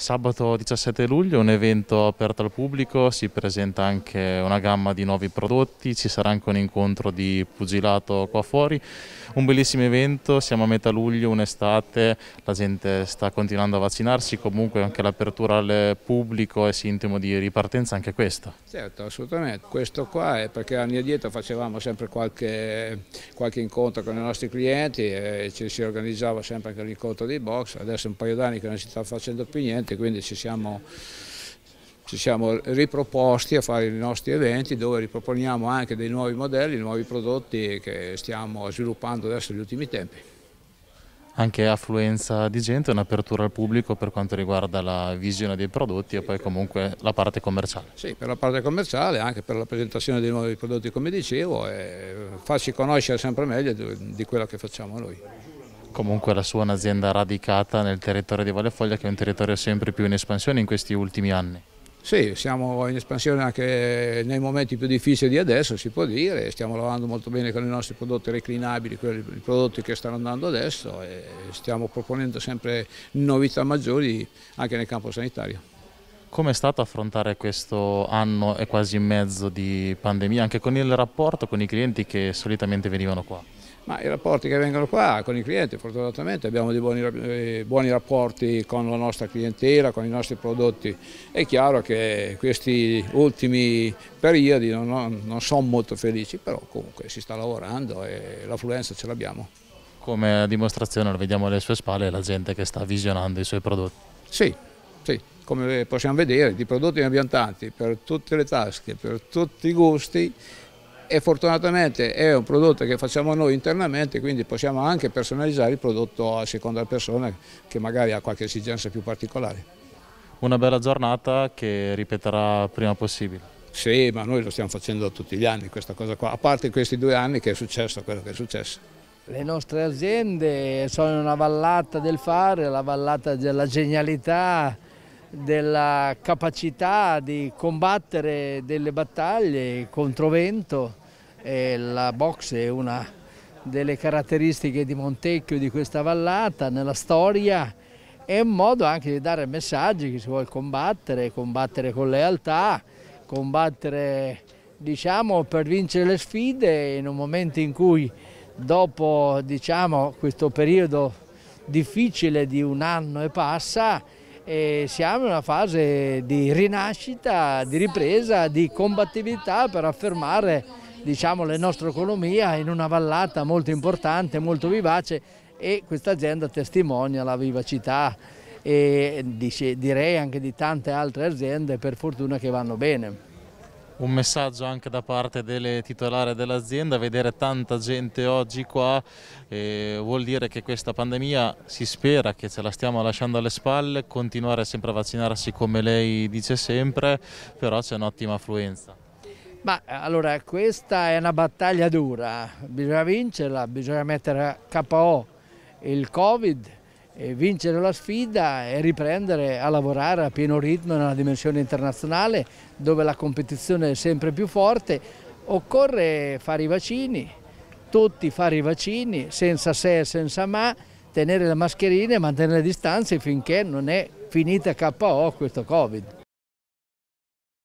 Sabato 17 luglio un evento aperto al pubblico, si presenta anche una gamma di nuovi prodotti, ci sarà anche un incontro di pugilato qua fuori, un bellissimo evento, siamo a metà luglio, un'estate, la gente sta continuando a vaccinarsi, comunque anche l'apertura al pubblico è sintomo di ripartenza anche questa. Certo, assolutamente, questo qua è perché anni addietro facevamo sempre qualche, qualche incontro con i nostri clienti e ci si organizzava sempre anche l'incontro dei box, adesso è un paio d'anni che non si sta facendo più niente eventi, quindi ci siamo, ci siamo riproposti a fare i nostri eventi dove riproponiamo anche dei nuovi modelli, nuovi prodotti che stiamo sviluppando adesso negli ultimi tempi. Anche affluenza di gente, un'apertura al pubblico per quanto riguarda la visione dei prodotti e poi comunque la parte commerciale. Sì, per la parte commerciale, anche per la presentazione dei nuovi prodotti come dicevo e farci conoscere sempre meglio di quello che facciamo noi. Comunque la sua è un'azienda radicata nel territorio di Vallefoglia che è un territorio sempre più in espansione in questi ultimi anni. Sì, siamo in espansione anche nei momenti più difficili di adesso, si può dire, stiamo lavorando molto bene con i nostri prodotti reclinabili, quelli, i prodotti che stanno andando adesso e stiamo proponendo sempre novità maggiori anche nel campo sanitario. Come è stato affrontare questo anno e quasi mezzo di pandemia, anche con il rapporto con i clienti che solitamente venivano qua? Ma I rapporti che vengono qua con i clienti, fortunatamente abbiamo dei buoni, eh, buoni, rapporti con la nostra clientela, con i nostri prodotti. È chiaro che questi ultimi periodi non, non sono molto felici, però comunque si sta lavorando e l'affluenza ce l'abbiamo. Come dimostrazione lo vediamo alle sue spalle la gente che sta visionando i suoi prodotti. Sì, sì come possiamo vedere, di prodotti ambientanti per tutte le tasche, per tutti i gusti e fortunatamente è un prodotto che facciamo noi internamente, quindi possiamo anche personalizzare il prodotto a seconda della persona che magari ha qualche esigenza più particolare. Una bella giornata che ripeterà prima possibile. Sì, ma noi lo stiamo facendo tutti gli anni questa cosa qua, a parte questi due anni che è successo quello che è successo. Le nostre aziende sono una vallata del fare, la vallata della genialità, della capacità di combattere delle battaglie contro vento e la box è una delle caratteristiche di Montecchio di questa vallata nella storia è un modo anche di dare messaggi che si vuole combattere, combattere con lealtà, combattere diciamo, per vincere le sfide in un momento in cui dopo diciamo, questo periodo difficile di un anno e passa e siamo in una fase di rinascita, di ripresa, di combattività per affermare diciamo, la nostra economia in una vallata molto importante, molto vivace e questa azienda testimonia la vivacità e dice, direi anche di tante altre aziende per fortuna che vanno bene un messaggio anche da parte delle titolari dell'azienda, vedere tanta gente oggi qua eh, vuol dire che questa pandemia si spera che ce la stiamo lasciando alle spalle, continuare sempre a vaccinarsi come lei dice sempre, però c'è un'ottima affluenza. Ma allora questa è una battaglia dura, bisogna vincerla, bisogna mettere a KO il Covid vincere la sfida e riprendere a lavorare a pieno ritmo nella dimensione internazionale dove la competizione è sempre più forte. Occorre fare i vaccini, tutti fare i vaccini, senza se e senza ma, tenere le mascherine e mantenere le distanze finché non è finita KO questo Covid.